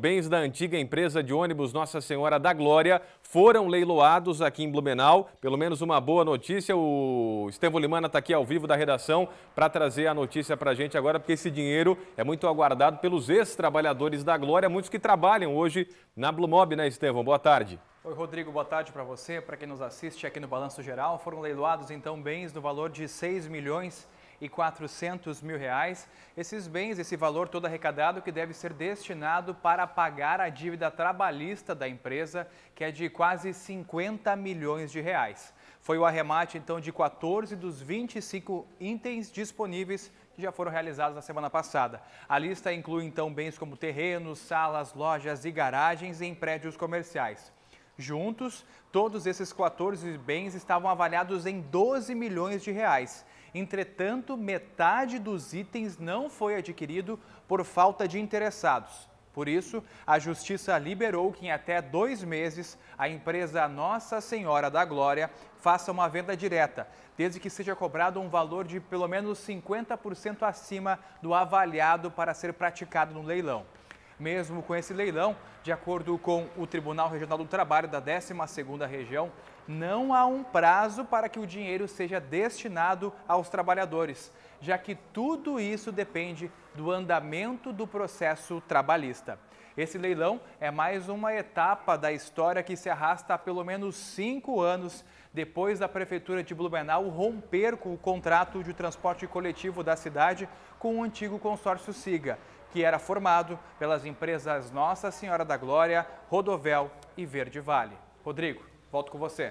Bens da antiga empresa de ônibus Nossa Senhora da Glória foram leiloados aqui em Blumenau. Pelo menos uma boa notícia. O Estevão Limana está aqui ao vivo da redação para trazer a notícia para a gente agora, porque esse dinheiro é muito aguardado pelos ex-trabalhadores da Glória, muitos que trabalham hoje na Blumob, né, Estevão? Boa tarde. Oi, Rodrigo, boa tarde para você, para quem nos assiste aqui no Balanço Geral. Foram leiloados, então, bens no valor de 6 milhões e 400 mil reais. Esses bens, esse valor todo arrecadado que deve ser destinado para pagar a dívida trabalhista da empresa, que é de quase 50 milhões de reais. Foi o arremate, então, de 14 dos 25 itens disponíveis que já foram realizados na semana passada. A lista inclui, então, bens como terrenos, salas, lojas e garagens em prédios comerciais. Juntos, todos esses 14 bens estavam avaliados em 12 milhões de reais. Entretanto, metade dos itens não foi adquirido por falta de interessados. Por isso, a Justiça liberou que em até dois meses a empresa Nossa Senhora da Glória faça uma venda direta, desde que seja cobrado um valor de pelo menos 50% acima do avaliado para ser praticado no leilão. Mesmo com esse leilão, de acordo com o Tribunal Regional do Trabalho da 12ª Região, não há um prazo para que o dinheiro seja destinado aos trabalhadores, já que tudo isso depende do andamento do processo trabalhista. Esse leilão é mais uma etapa da história que se arrasta há pelo menos cinco anos depois da Prefeitura de Blumenau romper com o contrato de transporte coletivo da cidade com o antigo consórcio SIGA, que era formado pelas empresas Nossa Senhora da Glória, Rodovel e Verde Vale. Rodrigo, volto com você.